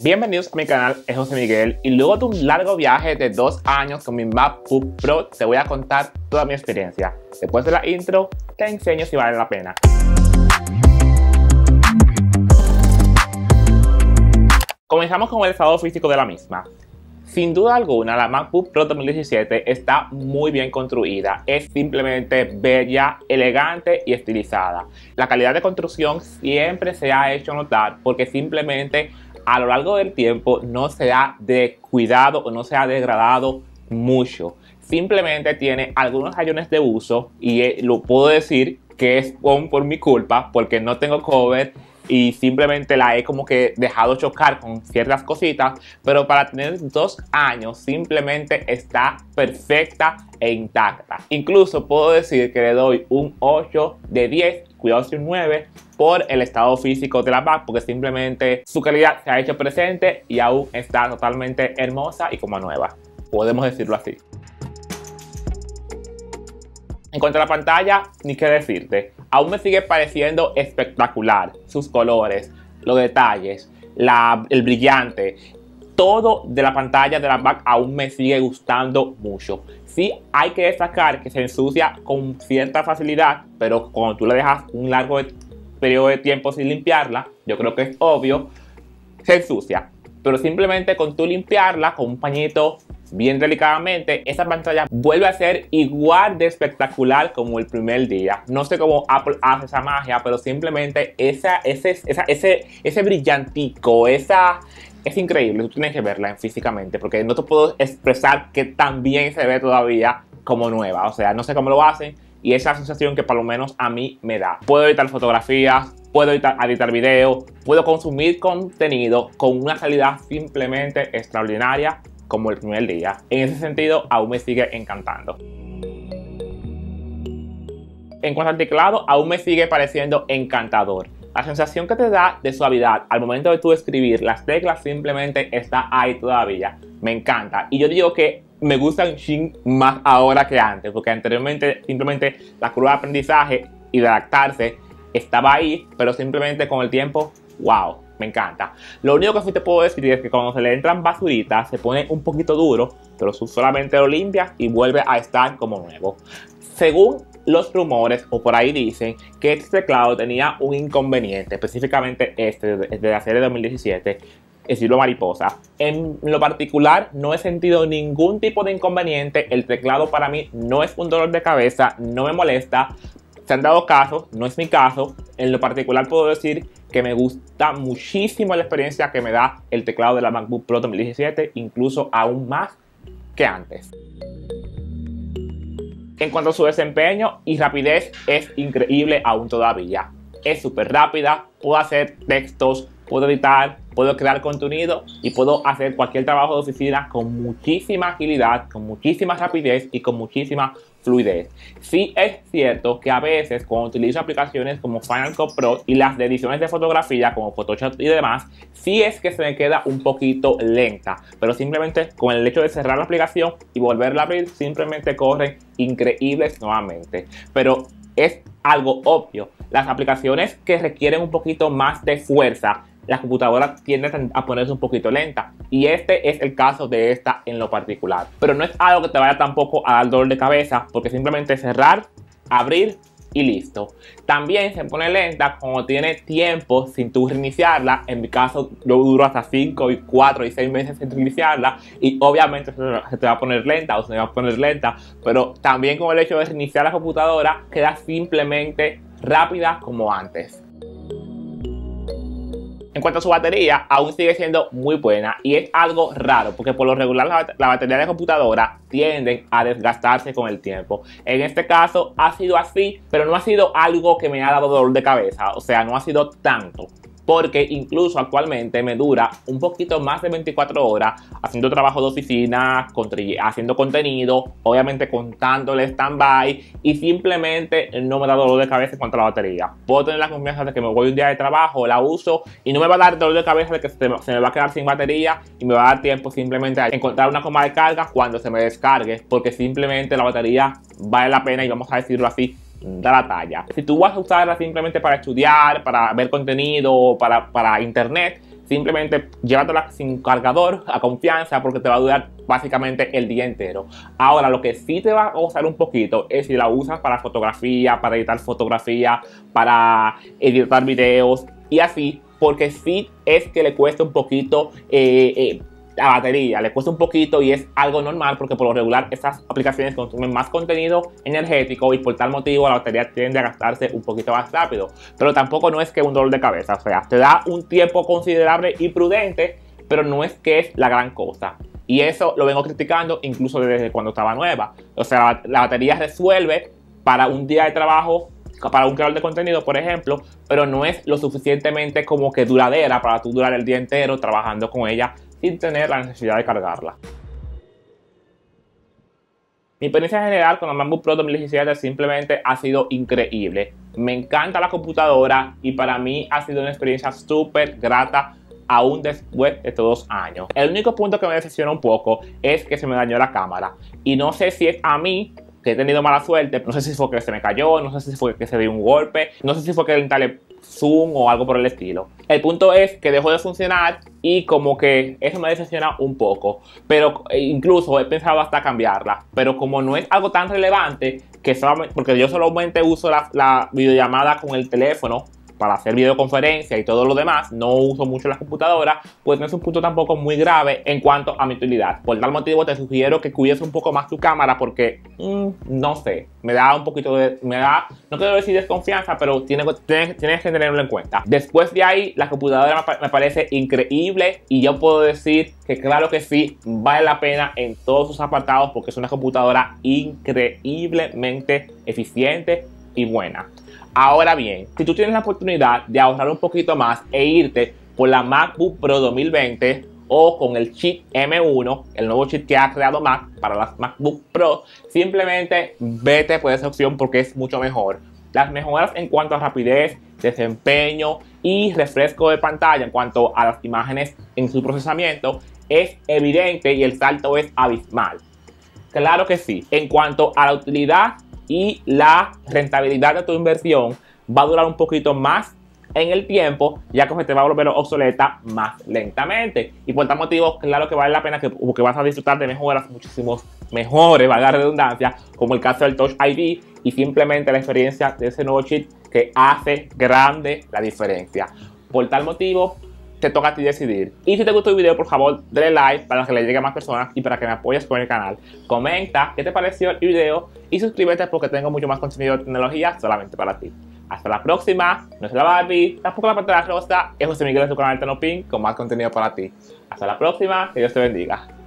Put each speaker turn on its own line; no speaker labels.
Bienvenidos a mi canal, es José Miguel y luego de un largo viaje de dos años con mi MacBook Pro te voy a contar toda mi experiencia. Después de la intro te enseño si vale la pena. Comenzamos con el estado físico de la misma. Sin duda alguna, la MacBook Pro 2017 está muy bien construida, es simplemente bella, elegante y estilizada. La calidad de construcción siempre se ha hecho notar porque simplemente a lo largo del tiempo no se ha descuidado o no se ha degradado mucho. Simplemente tiene algunos rayones de uso y eh, lo puedo decir que es por mi culpa porque no tengo cover y simplemente la he como que dejado chocar con ciertas cositas, pero para tener dos años simplemente está perfecta e intacta. Incluso puedo decir que le doy un 8 de 10, cuidado si un 9, por el estado físico de la Mac, porque simplemente su calidad se ha hecho presente y aún está totalmente hermosa y como nueva. Podemos decirlo así. En cuanto a la pantalla, ni qué decirte aún me sigue pareciendo espectacular. Sus colores, los detalles, el brillante, todo de la pantalla de la Mac aún me sigue gustando mucho. Sí, hay que destacar que se ensucia con cierta facilidad, pero cuando tú le dejas un largo periodo de tiempo sin limpiarla, yo creo que es obvio, se ensucia. Pero simplemente con tú limpiarla con un pañito bien delicadamente, esa pantalla vuelve a ser igual de espectacular como el primer día. No sé cómo Apple hace esa magia, pero simplemente esa, ese, ese, ese brillantico, esa, es increíble, tú tienes que verla físicamente, porque no te puedo expresar que tan bien se ve todavía como nueva. O sea, no sé cómo lo hacen y esa sensación que por lo menos a mí me da. Puedo editar fotografías, puedo editar, editar videos, puedo consumir contenido con una calidad simplemente extraordinaria como el primer día. En ese sentido, aún me sigue encantando. En cuanto al teclado, aún me sigue pareciendo encantador. La sensación que te da de suavidad al momento de tú escribir las teclas simplemente está ahí todavía. Me encanta. Y yo digo que me gusta un más ahora que antes, porque anteriormente simplemente la curva de aprendizaje y de adaptarse estaba ahí, pero simplemente con el tiempo, wow, me encanta. Lo único que sí te puedo decir es que cuando se le entran basuritas se pone un poquito duro, pero solamente lo limpias y vuelve a estar como nuevo. Según los rumores, o por ahí dicen, que este teclado tenía un inconveniente, específicamente este de la serie 2017, estilo mariposa. En lo particular, no he sentido ningún tipo de inconveniente. El teclado para mí no es un dolor de cabeza, no me molesta, han dado casos, no es mi caso, en lo particular puedo decir que me gusta muchísimo la experiencia que me da el teclado de la MacBook Pro 2017, incluso aún más que antes. En cuanto a su desempeño y rapidez, es increíble aún todavía. Es súper rápida, puedo hacer textos, puedo editar, puedo crear contenido y puedo hacer cualquier trabajo de oficina con muchísima agilidad, con muchísima rapidez y con muchísima fluidez. Sí es cierto que a veces cuando utilizo aplicaciones como Final Cut Pro y las de ediciones de fotografía como Photoshop y demás, sí es que se me queda un poquito lenta, pero simplemente con el hecho de cerrar la aplicación y volverla a abrir, simplemente corren increíbles nuevamente. Pero es algo obvio. Las aplicaciones que requieren un poquito más de fuerza la computadora tiende a ponerse un poquito lenta. Y este es el caso de esta en lo particular. Pero no es algo que te vaya tampoco a dar dolor de cabeza, porque simplemente cerrar, abrir y listo. También se pone lenta cuando tiene tiempo sin tú reiniciarla. En mi caso, yo duro hasta 5 y 4 y 6 meses sin reiniciarla. Y obviamente se te va a poner lenta o se te va a poner lenta. Pero también con el hecho de reiniciar la computadora, queda simplemente rápida como antes. En cuanto a su batería, aún sigue siendo muy buena y es algo raro porque por lo regular la, batería de computadora tienden a desgastarse con el tiempo. En este caso ha sido así, pero no ha sido algo que me ha dado dolor de cabeza, o sea, no ha sido tanto porque incluso actualmente me dura un poquito más de 24 horas haciendo trabajo de oficina, haciendo contenido, obviamente contando el stand-by y simplemente no me da dolor de cabeza en cuanto a la batería. Puedo tener la confianza de que me voy un día de trabajo, la uso y no me va a dar dolor de cabeza de que se me, va a quedar sin batería y me va a dar tiempo simplemente a encontrar una coma de carga cuando se me descargue porque simplemente la batería vale la pena y vamos a decirlo así da la talla. Si tú vas a usarla simplemente para estudiar, para ver contenido, para, internet, simplemente llévatela sin cargador a confianza porque te va a durar básicamente el día entero. Ahora, lo que sí te va a usar un poquito es si la usas para fotografía, para editar fotografía, para editar videos y así, porque sí es que le cuesta un poquito eh, eh, la batería le cuesta un poquito y es algo normal porque por lo regular esas aplicaciones consumen más contenido energético y por tal motivo la batería tiende a gastarse un poquito más rápido. Pero tampoco no es que un dolor de cabeza, o sea, te da un tiempo considerable y prudente, pero no es que es la gran cosa. Y eso lo vengo criticando incluso desde cuando estaba nueva. O sea, la batería resuelve para un día de trabajo para un creador de contenido, por ejemplo, pero no es lo suficientemente como que duradera para tú durar el día entero trabajando con ella sin tener la necesidad de cargarla. Mi experiencia general con la MacBook Pro 2017 simplemente ha sido increíble. Me encanta la computadora y para mí ha sido una experiencia súper grata aún después de estos dos años. El único punto que me decepciona un poco es que se me dañó la cámara. Y no sé si es a mí que he tenido mala suerte, no sé si fue que se me cayó, no sé si fue que se dio un golpe, no sé si fue que el Zoom o algo por el estilo. El punto es que dejó de funcionar y como que eso me decepciona un poco. Pero e incluso he pensado hasta cambiarla. Pero como no es algo tan relevante, que solamente, porque yo solamente uso la, la videollamada con el teléfono para hacer videoconferencia y todo lo demás, no uso mucho las computadoras, pues no es un punto tampoco muy grave en cuanto a mi utilidad. Por tal motivo te sugiero que cuides un poco más tu cámara porque, mm, no sé, me da un poquito de, me da, no quiero decir desconfianza, pero tienes, tienes que tenerlo en cuenta. Después de ahí, la computadora me parece increíble y yo puedo decir que claro que sí, vale la pena en todos sus apartados porque es una computadora increíblemente eficiente y buena. Ahora bien, si tú tienes la oportunidad de ahorrar un poquito más e irte por la MacBook Pro 2020 o con el chip M1, el nuevo chip que ha creado Mac para las MacBook Pro, simplemente vete por esa opción porque es mucho mejor. Las mejoras en cuanto a rapidez, desempeño y refresco de pantalla en cuanto a las imágenes en su procesamiento es evidente y el salto es abismal. Claro que sí. En cuanto a la utilidad y la rentabilidad de tu inversión va a durar un poquito más en el tiempo, ya que se te va a volver obsoleta más lentamente. Y por tal motivo, claro que vale la pena que vas a disfrutar de mejoras muchísimos mejores, valga la redundancia, como el caso del Touch ID y simplemente la experiencia de ese nuevo chip que hace grande la diferencia. Por tal motivo, te toca a ti decidir. Y si te gustó el video, por favor, dale like para que le llegue a más personas y para que me apoyes con el canal. Comenta qué te pareció el video y suscríbete porque tengo mucho más contenido de tecnología solamente para ti. Hasta la próxima, no se la Barbie, tampoco la la rosa, es José Miguel de su canal Tenopin con más contenido para ti. Hasta la próxima, que Dios te bendiga.